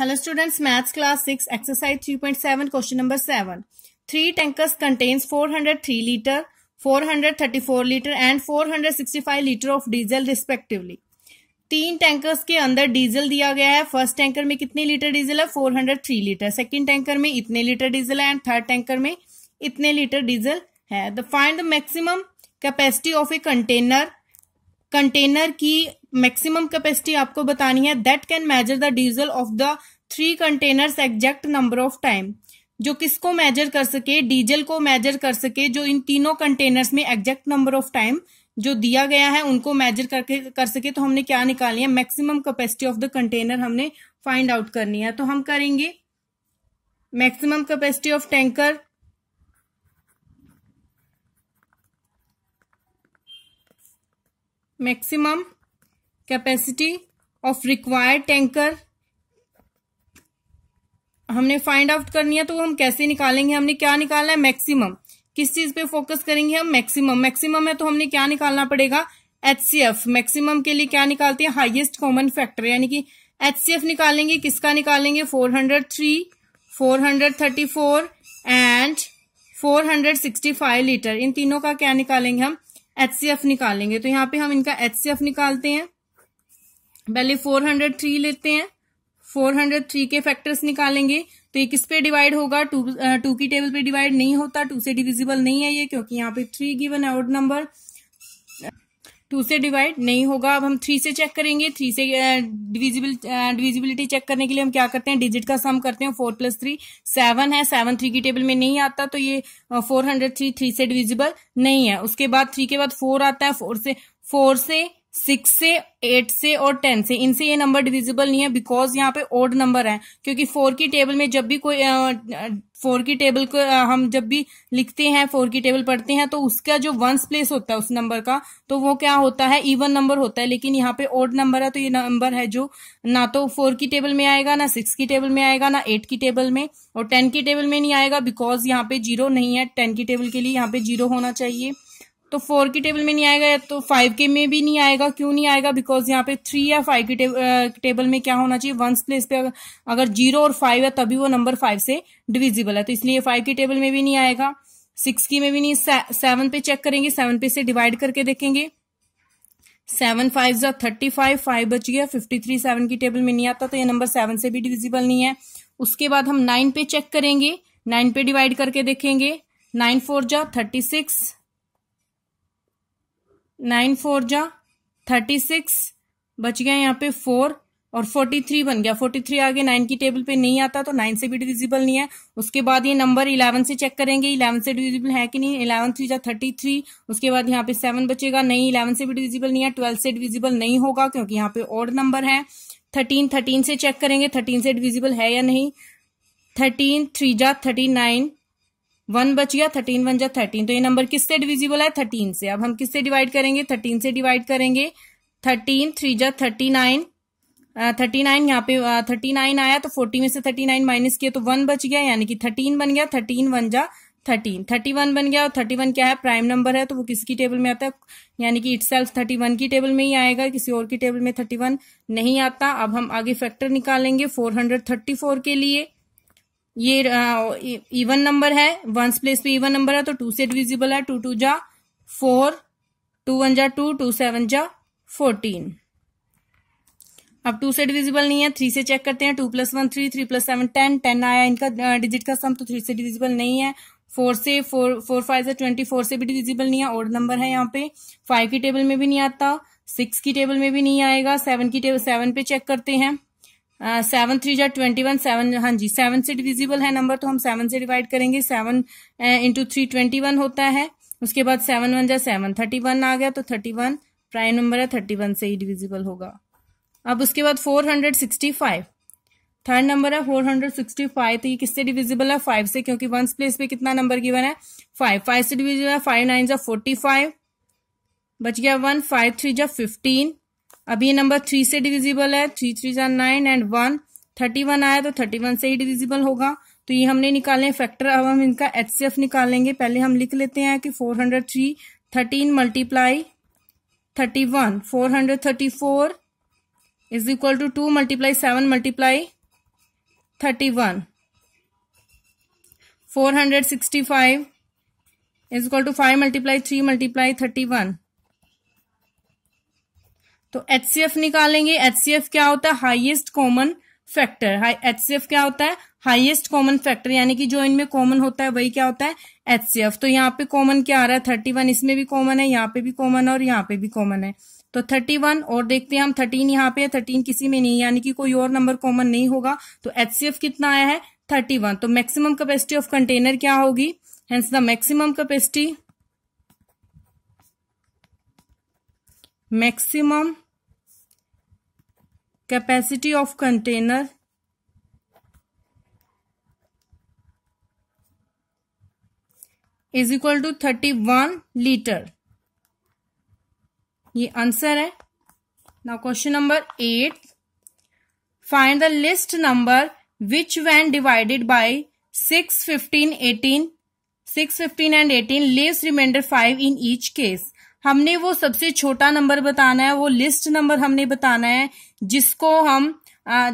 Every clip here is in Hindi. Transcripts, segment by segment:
hello students maths class six exercise three point seven question number seven three tankers contains four hundred three litre four hundred thirty four litre and four hundred sixty five litre of diesel respectively तीन टैंकर्स के अंदर डीजल दिया गया है फर्स्ट टैंकर में कितने लीटर डीजल है four hundred three litre second tanker में इतने लीटर डीजल है एंड थर्ड टैंकर में इतने लीटर डीजल है the find the maximum capacity of a container container की मैक्सिमम कैपेसिटी आपको बतानी है that can measure the diesel of the three containers exact number of time जो किसको मेजर कर सके डीजल को मेजर कर सके जो इन तीनों कंटेनर्स में एग्जैक्ट नंबर ऑफ टाइम जो दिया गया है उनको मेजर करके कर सके तो हमने क्या निकाली है maximum capacity of the container हमने फाइंड आउट करनी है तो हम करेंगे maximum capacity of tanker maximum capacity of required tanker हमने फाइंड आउट करनी है तो हम कैसे निकालेंगे हमने क्या निकालना है मैक्सिमम किस चीज पे फोकस करेंगे हम मैक्सिमम मैक्सिमम है तो हमने क्या निकालना पड़ेगा एच मैक्सिमम के लिए क्या निकालते हैं हाईएस्ट कॉमन फैक्टर यानी कि एच निकालेंगे किसका निकालेंगे 403 434 एंड 465 लीटर इन तीनों का क्या निकालेंगे हम एच निकालेंगे तो यहाँ पे हम इनका एच निकालते हैं पहले 403 लेते हैं 403 के फैक्टर्स निकालेंगे तो ये किस पे डिवाइड होगा टू टू की टेबल पे डिवाइड नहीं होता टू से डिविजिबल नहीं है ये क्योंकि यहाँ पे थ्री गिवन है ऑड नंबर टू से डिवाइड नहीं होगा अब हम थ्री से चेक करेंगे थ्री से डिविजिबल डिविजिबिलिटी चेक करने के लिए हम क्या करते हैं डिजिट का सम करते हैं फोर प्लस थ्री सेवन है सेवन थ्री की टेबल में नहीं आता तो ये फोर हंड्रेड थ्री थ्री से डिविजिबल नहीं है उसके बाद थ्री के बाद फोर आता है फोर से फोर से सिक्स से एट से और टेन से इनसे ये नंबर डिविजिबल नहीं है बिकॉज यहाँ पे ओड नंबर है क्योंकि फोर की टेबल में जब भी कोई फोर की टेबल को हम जब भी लिखते हैं फोर की टेबल पढ़ते हैं तो उसका जो वंस प्लेस होता है उस नंबर का तो वो क्या होता है इवन नंबर होता है लेकिन यहाँ पे ओड नंबर है तो ये नंबर है जो ना तो फोर की टेबल में आएगा ना सिक्स की टेबल में आएगा ना एट की टेबल में और टेन की टेबल में नहीं आएगा बिकॉज यहाँ पे जीरो नहीं है टेन की टेबल के लिए यहाँ पे जीरो होना चाहिए तो फोर की टेबल में नहीं आएगा तो फाइव के में भी नहीं आएगा क्यों नहीं आएगा बिकॉज यहाँ पे थ्री या फाइव की टेबल में क्या होना चाहिए वंस प्लेस पे अगर जीरो और फाइव है तभी वो नंबर फाइव से डिविजिबल है तो इसलिए फाइव की टेबल में भी नहीं आएगा सिक्स की में भी नहीं सेवन पे चेक करेंगे सेवन पे से डिवाइड करके देखेंगे सेवन फाइव जो थर्टी फाइव फाइव बच गया फिफ्टी थ्री सेवन की टेबल में नहीं आता तो ये नंबर सेवन से भी डिविजिबल नहीं है उसके बाद हम नाइन पे चेक करेंगे नाइन पे डिवाइड करके देखेंगे नाइन फोर जा थर्टी सिक्स नाइन फोर जा थर्टी सिक्स बच गया यहाँ पे फोर और फोर्टी थ्री बन गया फोर्टी थ्री आगे नाइन की टेबल पे नहीं आता तो नाइन से भी डिविजिबल नहीं है उसके बाद ये नंबर इलेवन से चेक करेंगे इलेवन से डिविजिबल है कि नहीं इलेवन थ्री या थर्टी थ्री उसके बाद यहाँ पे सेवन बचेगा नहीं इलेवन से भी डिविजिबल नहीं है ट्वेल्व से डिविजिबल नहीं होगा क्योंकि यहाँ पे ऑड नंबर है थर्टीन थर्टीन से चेक करेंगे थर्टीन से डिविजिबल है या नहीं थर्टीन थ्री जा थर्टी नाइन वन बच गया थर्टीन वन जा थर्टीन तो ये नंबर किससे डिविजिबल है थर्टीन से अब हम किससे डिवाइड करेंगे थर्टीन से डिवाइड करेंगे थर्टीन थ्री जा थर्टी नाइन थर्टी नाइन यहाँ पे थर्टी नाइन आया तो फोर्टी में से थर्टी नाइन माइनस किया तो वन बच गया यानी कि थर्टीन बन गया थर्टीन वन जा थर्टीन थर्टी वन बन गया और थर्टी वन क्या है प्राइम नंबर है तो वो किसकी टेबल में आता है यानी कि सेल्फ थर्टी वन की टेबल में ही आएगा किसी और की टेबल में थर्टी वन नहीं आता अब हम आगे फैक्टर निकालेंगे फोर हंड्रेड थर्टी फोर के लिए ये इवन नंबर e, है वंस प्लेस पे इवन नंबर है तो टू से डिविजिबल है टू टू जा फोर टू वन जा टू टू सेवन जा फोर्टीन अब टू से डिविजिबल नहीं है थ्री से चेक करते हैं two plus one three three plus seven ten ten आया इनका डिजिट का सम तो थ्री से डिविजिबल नहीं है फोर से फोर फोर फाइव से ट्वेंटी फोर से भी डिविजिबल नहीं है और नंबर है यहाँ पे फाइव की टेबल में भी नहीं आता सिक्स की टेबल में भी नहीं आएगा सेवन की टेबल सेवन पे चेक करते हैं सेवन थ्री या ट्वेंटी वन सेवन हाँ जी सेवन से डिविजिबल है नंबर तो हम सेवन से डिवाइड करेंगे seven into three twenty one होता है उसके बाद सेवन वन या सेवन थर्टी वन आ गया तो थर्टी वन प्राइम नंबर है थर्टी वन से ही डिविजिबल होगा अब उसके बाद four hundred sixty five third number है फोर हंड्रेड सिक्सटी फाइव तो ये किससे डिविजिबल है फाइव से क्योंकि वन प्लेस पे कितना नंबर गिवन है फाइव फाइव से डिविजिबल है फाइव नाइन जा फोर्टी फाइव बच गया वन फाइव थ्री जा फिफ्टीन अब ये नंबर थ्री से डिविजिबल है थ्री थ्री जार nine and one thirty one आया तो थर्टी वन से ही डिविजिबल होगा तो ये हमने निकाले फैक्टर अब हम इनका एच सी एफ निकालेंगे पहले हम लिख लेते हैं कि four hundred three thirteen multiply thirty one four hundred thirty four is equal to two multiply seven multiply thirty one four hundred sixty five is equal to five multiply three multiply thirty one तो एच निकालेंगे एच क्या होता है हाइएस्ट कॉमन फैक्टर एच क्या होता है हाइएस्ट कॉमन फैक्टर यानी कि जो इनमें कॉमन होता है वही क्या होता है एच तो यहाँ पे कॉमन क्या आ रहा है थर्टी वन इसमें भी कॉमन है यहाँ पे भी कॉमन है और यहाँ पे भी कॉमन है तो थर्टी वन और देखते हैं हम थर्टीन यहाँ पे है थर्टीन किसी में नहीं यानी कि कोई और नंबर कॉमन नहीं होगा तो एच कितना आया है थर्टी वन तो मैक्सिमम कैपेसिटी ऑफ कंटेनर क्या होगी hence the maximum capacity maximum capacity of container is equal to thirty one litre ये आंसर है ना question number eight find the least number which when divided by six fifteen eighteen six fifteen and eighteen leaves remainder five in each case हमने वो सबसे छोटा नंबर बताना है वो लिस्ट नंबर हमने बताना है जिसको हम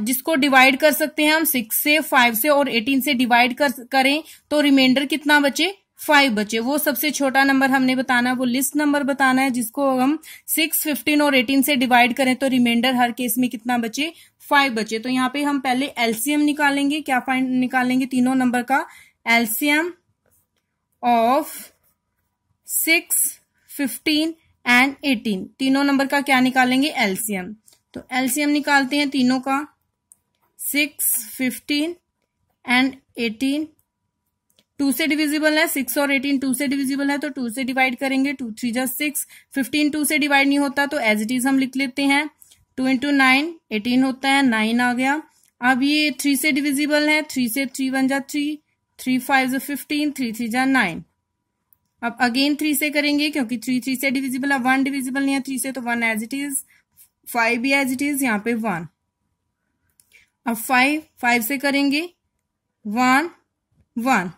जिसको डिवाइड कर सकते हैं हम सिक्स से फाइव से और एटीन से डिवाइड कर करें तो रिमाइंडर कितना बचे फाइव बचे वो सबसे छोटा नंबर हमने बताना है वो लिस्ट नंबर बताना है जिसको हम सिक्स फिफ्टीन और एटीन से डिवाइड करें तो रिमाइंडर हर केस में कितना बचे फाइव बचे तो यहाँ पे हम पहले एलसीएम निकालेंगे क्या फाइंड निकालेंगे तीनों नंबर का LCM of six fifteen and eighteen तीनों नंबर का क्या निकालेंगे एलसीएम तो एलसीएम निकालते हैं तीनों का six fifteen and eighteen two से डिविजिबल है सिक्स और एटीन टू से डिविजिबल है तो टू से डिवाइड करेंगे two three just six fifteen two से डिवाइड नहीं होता तो एज इट इज हम लिख लेते हैं टू इंटू नाइन एटीन होता है नाइन आ गया अब ये थ्री से डिविजिबल है थ्री से थ्री वन जा थ्री थ्री फाइव जो फिफ्टीन थ्री थ्री जा नाइन अब अगेन थ्री से करेंगे क्योंकि थ्री थ्री से डिविजिबल है वन डिविजिबल नहीं है थ्री से तो one as it is five भी एज इट इज यहाँ पे वन अब फाइव फाइव से करेंगे वन वन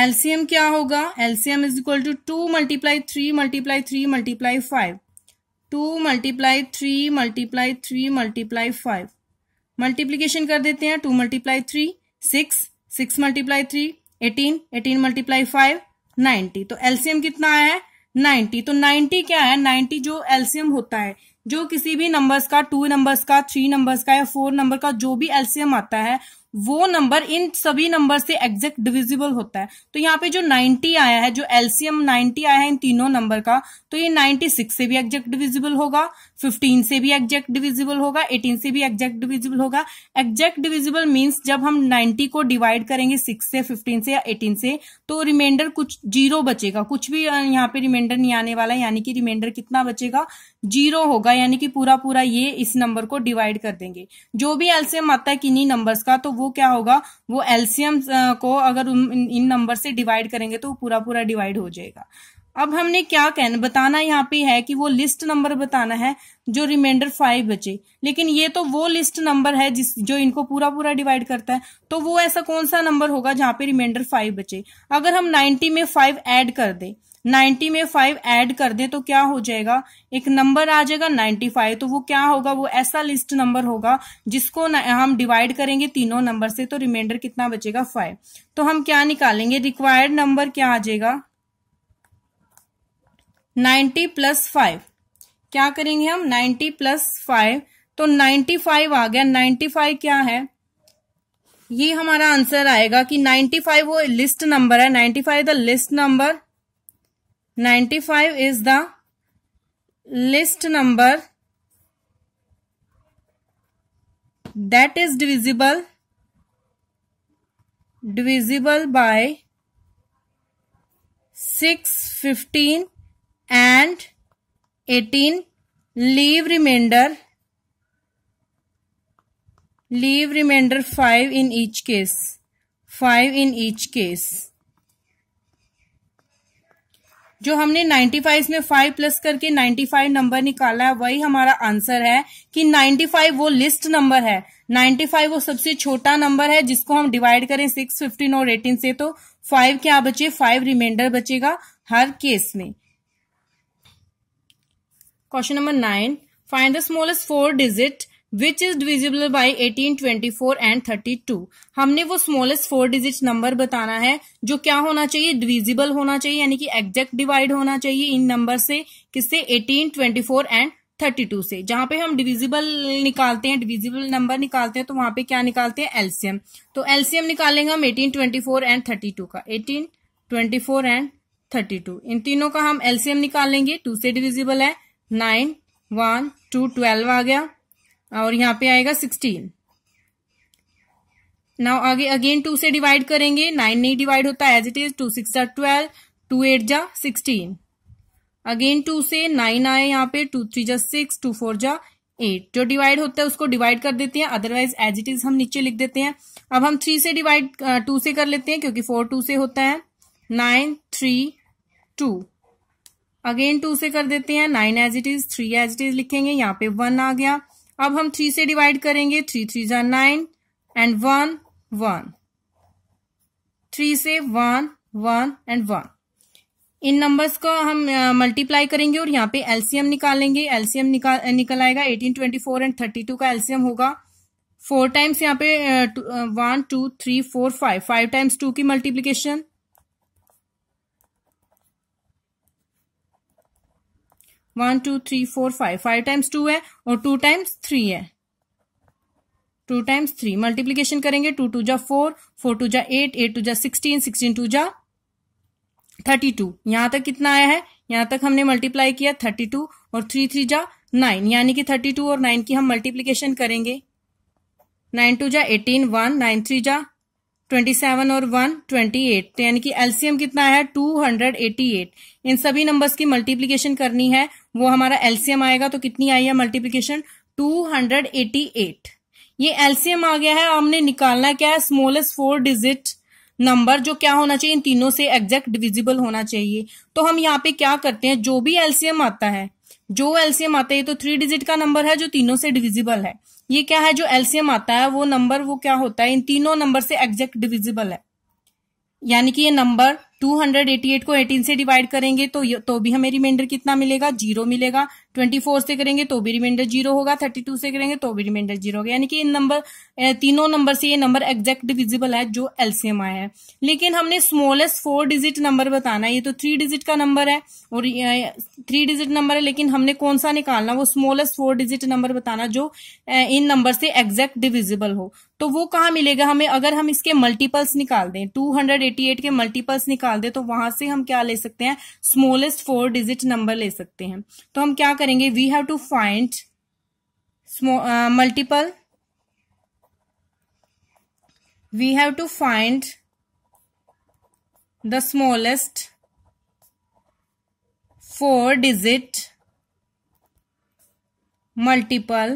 एलसीएम क्या होगा LCM is equal to two multiply three multiply three multiply five two multiply three multiply three multiply five multiplication कर देते हैं two multiply three six six multiply three eighteen eighteen multiply five ninety तो एल्सियम कितना आया है नाइन्टी तो नाइन्टी क्या है नाइन्टी जो एल्सियम होता है जो किसी भी नंबर्स का टू नंबर्स का थ्री नंबर्स का या फोर नंबर का जो भी एल्सियम आता है वो नंबर इन सभी नंबर से एग्जैक्ट डिविजिबल होता है तो यहाँ पे जो 90 आया है जो एल्सियम 90 आया है इन तीनों नंबर का तो ये 96 से भी एग्जैक्ट डिविजिबल होगा फिफ्टीन से भी एग्जैक्ट डिविजिबल होगा एटीन से भी एग्जैक्ट डिविजिबल होगा एग्जैक्ट डिविजिबल मीन्स जब हम नाइन्टी को डिवाइड करेंगे सिक्स से फिफ्टीन से या एटीन से तो रिमाइंडर कुछ जीरो बचेगा कुछ भी यहाँ पे रिमाइंडर नहीं आने वाला यानी कि रिमाइंडर कितना बचेगा जीरो होगा यानी कि पूरा पूरा ये इस नंबर को डिवाइड कर देंगे जो भी एल्सियम आता है किन्हीं नंबर्स का तो वो क्या होगा वो एल्सियम को अगर इन नंबर से डिवाइड करेंगे तो पूरा पूरा डिवाइड हो जाएगा अब हमने क्या कहना बताना यहाँ पे है कि वो लिस्ट नंबर बताना है जो रिमाइंडर फाइव बचे लेकिन ये तो वो लिस्ट नंबर है जिस जो इनको पूरा पूरा डिवाइड करता है तो वो ऐसा कौन सा नंबर होगा जहाँ पे रिमाइंडर फाइव बचे अगर हम नाइन्टी में फाइव ऐड कर दे 90 में फाइव ऐड कर दे तो क्या हो जाएगा एक नंबर आ जाएगा 95 तो वो क्या होगा वो ऐसा लिस्ट नंबर होगा जिसको हम डिवाइड करेंगे तीनों नंबर से तो रिमाइंडर कितना बचेगा फाइव तो हम क्या निकालेंगे रिक्वायर्ड नंबर क्या आ जाएगा 90 प्लस फाइव क्या करेंगे हम नाइन्टी प्लस फाइव तो नाइन्टी फाइव आ गया नाइन्टी फाइव क्या है ये हमारा आंसर आएगा कि नाइन्टी फाइव वो लिस्ट नंबर है ninety five the least number ninety five is the least number that is divisible divisible by six fifteen and eighteen leave remainder leave remainder five in each case five in each case जो हमने 95 में 5 प्लस करके 95 नंबर निकाला है वही हमारा आंसर है कि 95 वो लिस्ट नंबर है 95 वो सबसे छोटा नंबर है जिसको हम डिवाइड करें 6, 15 और 18 से तो 5 क्या बचे 5 रिमाइंडर बचेगा हर केस में question number nine find the smallest four digit which is divisible by eighteen twenty four and thirty two हमने वो स्मॉलेस्ट फोर डिजिट नंबर बताना है जो क्या होना चाहिए डिविजिबल होना चाहिए यानी कि एग्जैक्ट डिवाइड होना चाहिए इन नंबर से किससे eighteen twenty four and thirty two से जहां पे हम डिविजिबल निकालते हैं डिविजिबल नंबर निकालते हैं तो वहां पे क्या निकालते हैं एलसीएम तो एलसीएम निकालेंगे हम eighteen twenty four and thirty two का eighteen twenty four and thirty two इन तीनों का हम एलसीएम निकालेंगे टू से डिविजिबल है नाइन वन टू ट्वेल्व आ गया और यहाँ पे आएगा सिक्सटीन नाउ आगे अगेन टू से डिवाइड करेंगे नाइन नहीं डिवाइड होता as it is two six जा ट्वेल्व टू एट जा सिक्सटीन अगेन टू से नाइन आए यहाँ पे टू थ्री जा सिक्स टू फोर जा एट जो डिवाइड होता है उसको डिवाइड कर देते हैं अदरवाइज एज इट इज हम नीचे लिख देते हैं अब हम थ्री से डिवाइड टू uh, से कर लेते हैं क्योंकि फोर टू से होता है nine three two again two से कर देते हैं nine as it is three as it is लिखेंगे यहाँ पे वन आ गया अब हम थ्री से डिवाइड करेंगे थ्री थ्री जा nine and one one three से वन वन एंड वन इन नंबर्स को हम मल्टीप्लाई uh, करेंगे और यहाँ पे एलसीएम निकालेंगे एलसीएम निकाल निकल आएगा eighteen twenty four and thirty two का एलसीएम होगा फोर टाइम्स यहाँ पे one two three four five five times two की multiplication one two three four five five times two है और टू टाइम्स थ्री है टू टाइम्स थ्री मल्टीप्लीकेशन करेंगे टू टू जा फोर फोर टू जा एट एट टू जा सिक्सटीन सिक्सटीन टू जा थर्टी टू यहां तक कितना आया है यहां तक हमने मल्टीप्लाई किया थर्टी टू और थ्री थ्री जा नाइन यानी कि थर्टी टू और नाइन की हम मल्टीप्लीकेशन करेंगे नाइन टू जा एटीन वन नाइन थ्री जा ट्वेंटी सेवन और वन ट्वेंटी एट तो यानी कि एलसीएम कितना है टू हंड्रेड एटी एट इन सभी नंबर्स की मल्टीप्लीकेशन करनी है वो हमारा एलसीएम आएगा तो कितनी आई है multiplication two hundred eighty eight ये एलसीएम आ गया है हमने निकालना क्या है स्मॉलेस्ट फोर डिजिट नंबर जो क्या होना चाहिए इन तीनों से एग्जैक्ट डिविजिबल होना चाहिए तो हम यहाँ पे क्या करते हैं जो भी एलसीएम आता है जो एलसीएम आता है ये तो थ्री डिजिट का नंबर है जो तीनों से डिविजिबल है ये क्या है जो एलसीएम आता है वो नंबर वो क्या होता है इन तीनों नंबर से एग्जैक्ट डिविजिबल है यानी कि ये नंबर 288 को 18 से डिवाइड करेंगे तो तो भी हमें रिमाइंडर कितना मिलेगा जीरो मिलेगा ट्वेंटी फोर से करेंगे तो भी रिमाइंडर जीरो होगा थर्टी टू से करेंगे तो भी रिमाइंडर जीरो होगा यानी कि इन नंबर तीनों नंबर से ये नंबर एग्जैक्ट डिविजिबल है जो एलसीएम आया है लेकिन हमने स्मॉलेस्ट फोर डिजिट नंबर बताना है ये तो थ्री डिजिट का नंबर है और थ्री डिजिट नंबर है लेकिन हमने कौन सा निकालना वो स्मॉलेस्ट फोर डिजिट नंबर बताना जो इन नंबर से एग्जैक्ट डिविजिबल हो तो वो कहाँ मिलेगा हमें अगर हम इसके मल्टीपल्स निकाल दें 288 के मल्टीपल्स निकाल दें तो वहां से हम क्या ले सकते हैं स्मॉलेस्ट फोर डिजिट नंबर ले सकते हैं तो हम क्या करें We have to find find multiple we have to find the smallest four digit multiple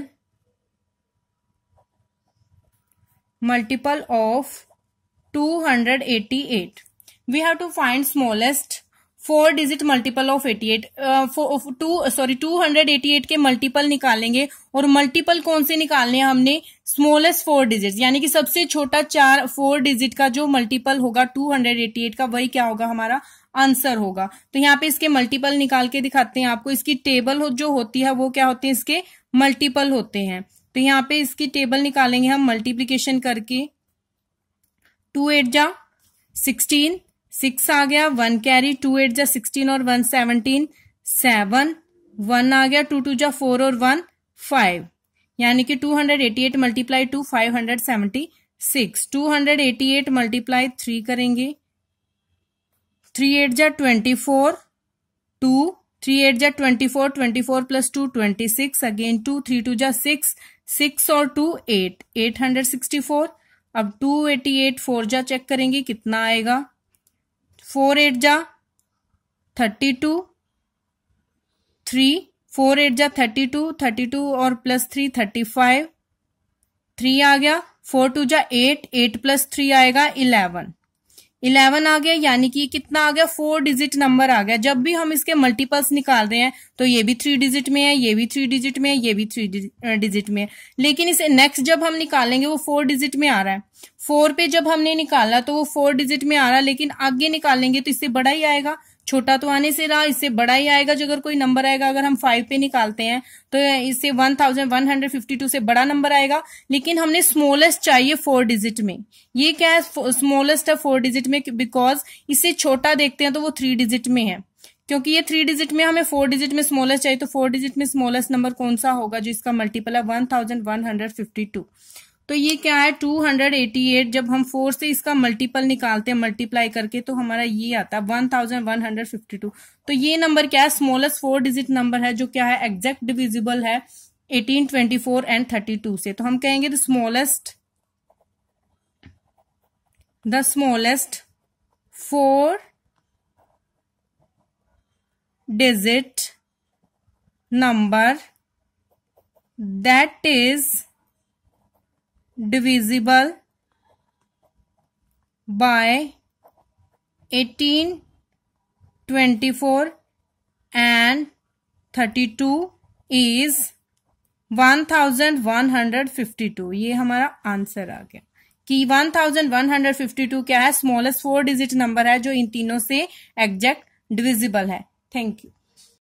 multiple of 288 we have to find smallest four digit multiple of eighty eight two sorry two hundred eighty eight के मल्टीपल निकालेंगे और मल्टीपल कौन से निकालने हैं हमने स्मॉलेस्ट फोर डिजिट यानी कि सबसे छोटा चार फोर डिजिट का जो मल्टीपल होगा टू हंड्रेड एटी एट का वही क्या होगा हमारा आंसर होगा तो यहाँ पे इसके मल्टीपल निकाल के दिखाते हैं आपको इसकी टेबल जो होती है वो क्या होते हैं इसके मल्टीपल होते हैं तो यहाँ पे इसकी टेबल निकालेंगे हम मल्टीप्लीकेशन करके टू एट जा सिक्सटीन सिक्स आ गया वन कैरी टू एट जा सिक्सटीन और वन सेवनटीन सेवन वन आ गया टू टू जा फोर और वन फाइव यानी कि two hundred eighty eight multiply two five hundred seventy six two hundred eighty eight multiply three करेंगे थ्री एट जा twenty four two three eight जा twenty four twenty four plus two twenty six again two three to जा सिक्स सिक्स और two eight eight hundred sixty four अब टू एटी एट फोर जा चेक करेंगे कितना आएगा फोर एट जा thirty two three four eight जा थर्टी टू थर्टी टू और plus three thirty five three आ गया फोर टू जा एट एट प्लस थ्री आएगा इलेवन इलेवन आ गया यानी कि कितना आ गया फोर डिजिट नंबर आ गया जब भी हम इसके मल्टीपल्स निकाल रहे हैं तो ये भी थ्री डिजिट में है ये भी थ्री डिजिट में है ये भी थ्री डिजिट में है लेकिन इसे नेक्स्ट जब हम निकालेंगे वो फोर डिजिट में आ रहा है फोर पे जब हमने निकाला तो वो फोर डिजिट में आ रहा है लेकिन आगे निकालेंगे तो इससे बड़ा ही आएगा छोटा तो आने से रहा इससे बड़ा ही आएगा जो अगर कोई नंबर आएगा अगर हम फाइव पे निकालते हैं तो इससे one thousand one hundred fifty two से बड़ा नंबर आएगा लेकिन हमने स्मॉलेस्ट चाहिए फोर डिजिट में ये क्या है स्मॉलेस्ट है फोर डिजिट में बिकॉज इससे छोटा देखते हैं तो वो थ्री डिजिट में है क्योंकि ये थ्री डिजिट में हमें फोर डिजिट में स्मॉलेस्ट चाहिए तो फोर डिजिट में स्मॉलेस्ट नंबर कौन सा होगा जो इसका मल्टीपल है one thousand one hundred fifty two तो ये क्या है 288 जब हम फोर से इसका मल्टीपल निकालते हैं मल्टीप्लाई करके तो हमारा ये आता है 1152 तो ये नंबर क्या है स्मॉलेस्ट फोर डिजिट नंबर है जो क्या है एग्जैक्ट डिविजिबल है ट्वेंटी फोर एंड 32 से तो हम कहेंगे the smallest the smallest four digit number that is divisible by eighteen twenty four and thirty two is one thousand one hundred fifty two ये हमारा आंसर आ गया कि one thousand one hundred fifty two क्या है स्मॉलेस्ट फोर डिजिट नंबर है जो इन तीनों से एग्जैक्ट डिविजिबल है थैंक यू